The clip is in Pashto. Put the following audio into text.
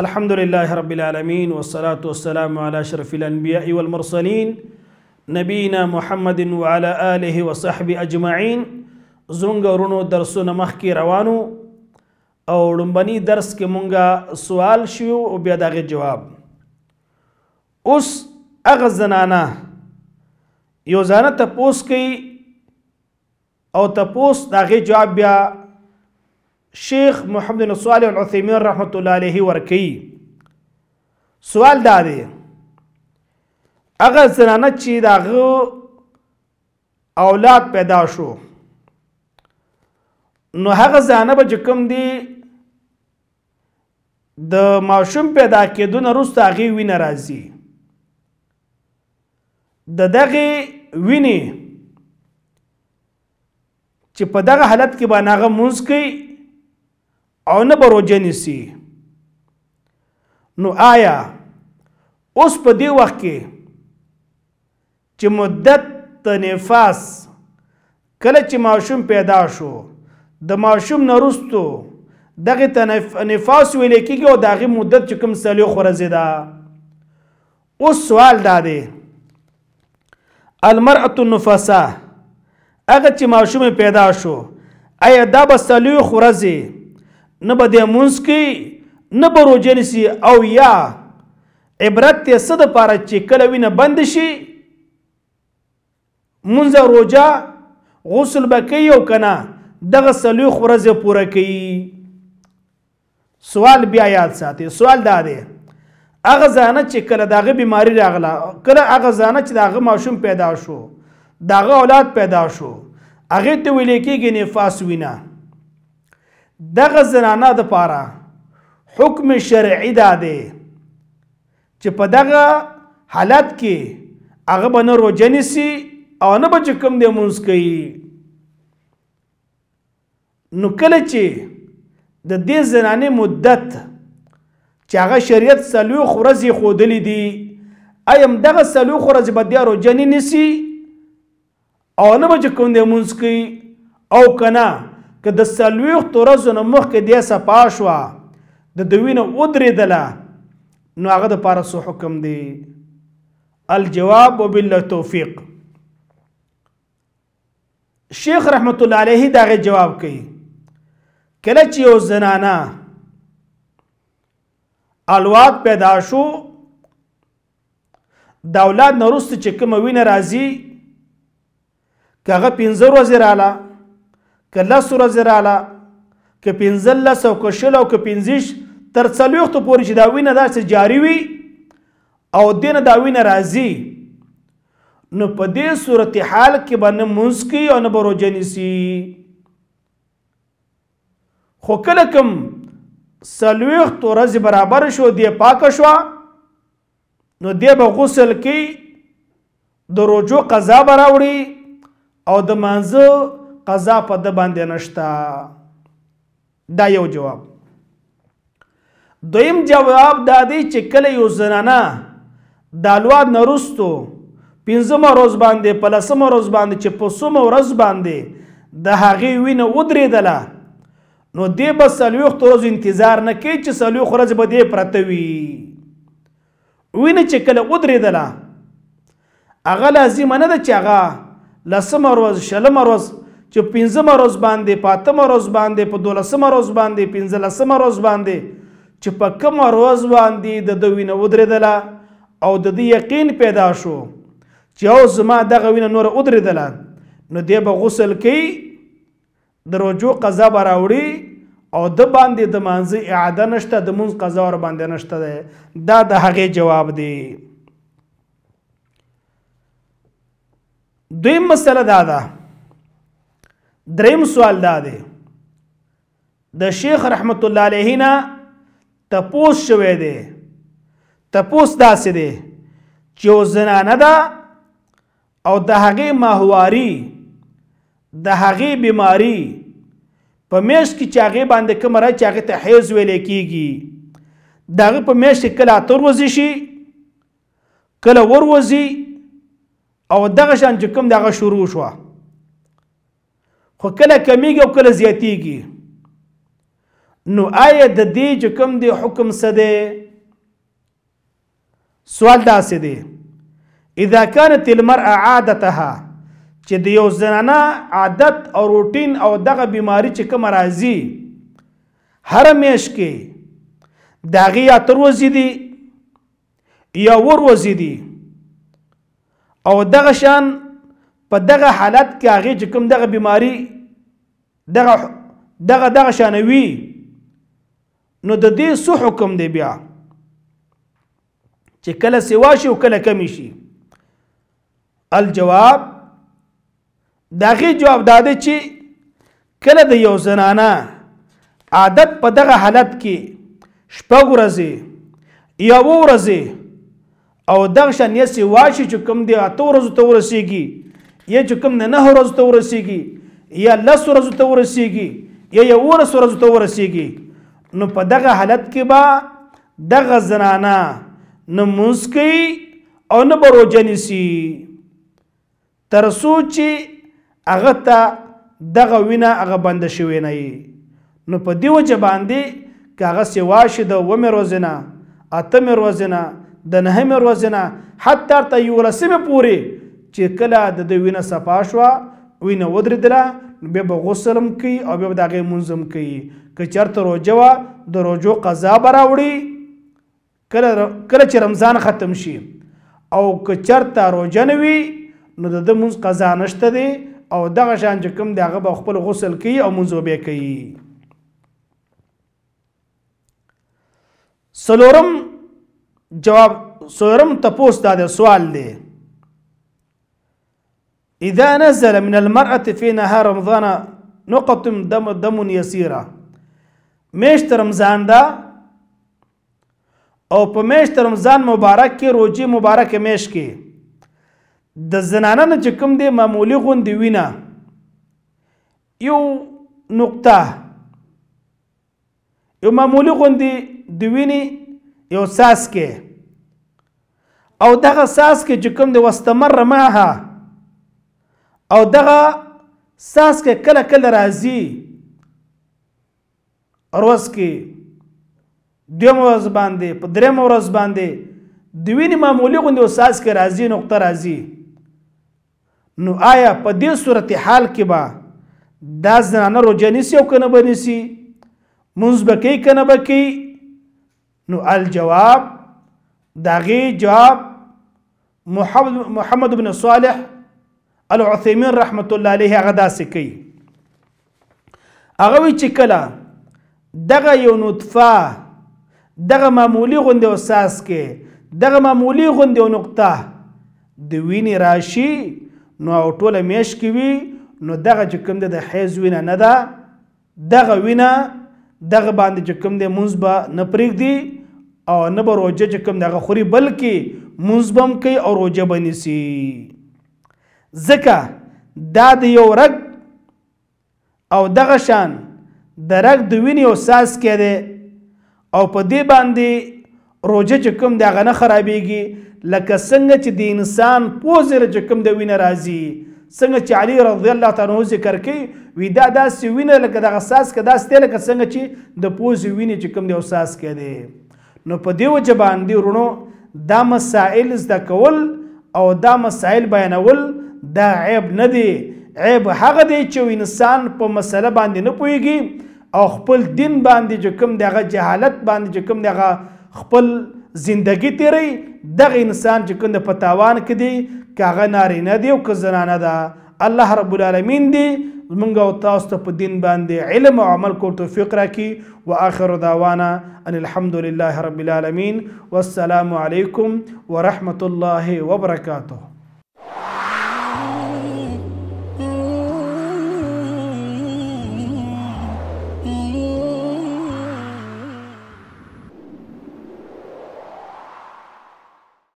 الحمد لله رب العالمين والصلاة والسلام على شرف الأنبياء والمرسلين نبينا محمد وعلى آله وصحبه أجمعين زنگ رونو درسو نمخ کی روانو او لومبني درس کې منگا سوال شیو او بیا جواب اس اغه زنانه یو زنه تپوس کی او تپوس داغی جواب بیا شیخ محمد بن صالح العثیمین رحمت الله علیه ورکی سوال دا دی هغه زنانه چې داغه اولاد پیدا شو نو هغه زنانه به کوم دی د ماشوم پیدا کېدو نه وروسته هغې وینه راځي د دغې وینې چې په دغه حالت کې به هغه مونځ کوي او نه بروجنی سي نو آیا اوس په دی وخت کې چې مدت د نفاس کله چې ماشوم پیدا شو د ماشوم نرستو دغه تنف... نفاس ویل کېږي او دغه مدت چې کوم سالو خورځي دا اوس سوال دا دی المرأة النفاسه هغه چې ماشوم پیدا شو آیا دا به سالو خورځي نه به دې مونځ کوي نه به روژه نیسي او یا عبرت یې څه دپاره چې کله وینه بند شي مونځ روژه غسل به کوي او که نه دغه څلوېښت ورځې پوره کوي سوال بیا یاد ساتي سوال دا دی هغه ځانه چې کله داغه بیماری راغله کله هغه ځانه چې داغه ماشوم پیدا شو داغه اولاد پیدا شو هغه ته ویل کېږي نفاس وینه دغه زنانه د پاره حکم شرعي داده چې په دغه حالت کې هغه بنه روزنی سي او نه بچ کم دی مونږ کوي نو کله چې د دې زنانه مدت چې هغه شریعت سلو خورزي خودلې دي ایم دغه سلو خورزي بد یارو جنې نسی او نه بچ کوم دی مونږ کوي او کنا که د سلويخت ورځو نه مخکې دی صفا شوه د دوینه ودرېدله نو هغه د پاره څه حکم دی الجواب وبالله توفیق شیخ رحمت الله علیه داغه جواب کوي کله چې یو زنانا الواد پیدا شو د اولاد نرست چې کوم وینه راځي کغه پنځه ورځې رااله که لس ورځې راله که پنځل لس او که شل او که پنځش تر څلوېښتو پورې چې دا وینه داسې جاري وي او دې نه دا وینه راځي نو په دې صورت حال کې به نه مونځ کوي او نه به روژه نیسي خو کله کوم څلوېښت ورځې برابر شو دې پاکه شوه نو دې به غسل کوي د روجو قضا به راوړي او د مانځه قضا په د باندې نشتا دا یو جواب دویم جواب دا دی چې کله یو زنانه د الواد نرستو پنځمه روز باندې په لسمه روز باندې چې په سومه ورځ باندې د هغې وینه ودرېدله نو دی به څلوېښت ورځو انتظار نه کوي چې څلوېښت ورځې به دې پرته وي وینه چې کله ودرېدله هغه لازمه نه ده چې هغه لسمه ورځ شلمه ورځ چې پنځم روز باندې پاتم روز باندې په دولسم روز باندې پنځلسم روز باندې چې په کوم روز باندې د دوی نه ودرېدله او د دې یقین پیدا شو چې او زما دغه وینه نور ودرېدله نو دی به غسل کوي د روجو قضا به راوړي او د باندې د مانځه اعاده نشته د مونږ قضا ور باندې نشته ده دا د هغې جواب دی دویم مسله دا ده دریم سوال دا دی د شیخ رحمت الله علیه نه تپوس شوی دی تپوس داسې دی چې یو زنانه ده او د هغې ماهواري د هغې بیماری په میاشت کې چې هغې باندې کومه راځي چې هغې ته حیض ویلی کیږي د هغې په میاشت کې کله اتر وځي شي کله ور وځي او دغه شان چې کوم دغه شروع شوه خو کله کمیږي او کله زیاتیږي نو آیا د دې چې کوم دی حکم څه دی سوال دا څه دی اذا كانت المرأة عادتها چې د یو زنانه عادت او روټین او دغه بیماری چې کوم راځي هر میش کې داغه یا تر وزې دي یا ور وزې دي او دغه شان په دغه حالت کې هغه چې کوم دغه بیماری دغه دغه دغه شانوي نو د دې سو حکم دی بیا چې کله سوا شي او کله کمی شي الجواب دغه جواب داده چې کله د یو زنانه عادت په دغه حالت کې شپږ ورځې یا اووه ورځې او دغه شان یې سوا شي چې کوم دی اته ورځو ته ورسیږي یا چې کوم نه نه ورځ ته ورسیږي یا لس ورځ ته ورسیږي یا یو ورځ ورځ ته ورسیږي نو په دغه حالت کې با دغه زنانا نه مسکی او نه بروجنی سي تر سوچي هغه ته دغه وینا هغه بند شوی نه نو په دیو جباندې کاغه سیوا شي د ومه روزنه اته مې روزنه د نهمه روزنه حتی تر یو لسمه پوری چې کله د د وینه صفا شوه وینه ودرېدله نو بیا به غسل هم کوي او بیا به د هغې لمونځ هم کوي که چېرته روژه وه د روژو قضا به راوړي کله کله چې رمضان ختم شي او که چېرته روژه نه وي نو د ده لمونځ قضا نشته دی او دغه شان چې کوم دی هغه به خپل غسل کوي او منځ به کوي سلورم جواب سلورم تپوس دا دی سوال دی إذا نزل من المرأة في نهار رمضان نقط دم دم يسيرة میشت رمضان دا او په میشت رمضان مبارک کې روزي مبارک میش کې د زنانه نه چې کوم دی معمولی غوندې وینه یو نقطه یو معمولی غوندې د وینې یو ساس کې او دغه ساس کې چې کوم دی واستمر معها او دغه ساس کې کله کله راځي روز کې دویم ورځ باندې په دریم ورځ باندې د وینې معمولي غوندې ساس کې راځي نقطه راځي نو آیا په دې صورت حال کې به دا زنانه روجه نیسي او کنه به نیسي منځ به کوي کنه به کوي نو الجواب داغي جواب محمد بن صالح العثیمین رحمت الله علیه هغه داسې کوي هغه وی چې کله دغه یو نطفه دغه معمولی غوندې او ساس کې دغه معمولی غوندې او نقطه د وینې راشي نو او ټوله میش کې وي نو دغه چې کوم د حیز وینه نه ده دغه وینه دغه باندې چې کوم د مونځ به نه پرېږدي او نه به روجه چې کوم دغه خوري بلکې مونځ به هم کوي او روجه به نیسي ځکه دا د یو رګ او دغه شان د رګ د وینې او ساس کې دی او په دې باندې روجه چې کوم دغه نه خرابېږي لکه څنګه چې د انسان پوزره چې کوم د وینه راځي څنګه چې علي رضی الله تعالی عنہ ذکر کوي وی دا داسې وینه لکه دغه ساس کې داسې دی لکه څنګه چې د پوز وینې چې کوم دی او ساس کې دی نو په دې وجه باندې ورونو دا مسائل زده کول او دا مسائل بیانول دا عیب نه دی عیب هغه دی چې انسان په مسله باندې نه پوهیږي او خپل دین باندې چې کوم دغه جهالت باندې چې کوم دغه خپل زندگی تیری دغه انسان چې کوم د پتاوان کدي کاغه نارینه دی او که زنانه ده الله رب العالمین دی موږ او تاسو ته په دین باندې علم او عمل کول توفیق راکړي واخر دعوانا ان الحمد لله رب العالمین والسلام علیکم ورحمت الله وبرکاته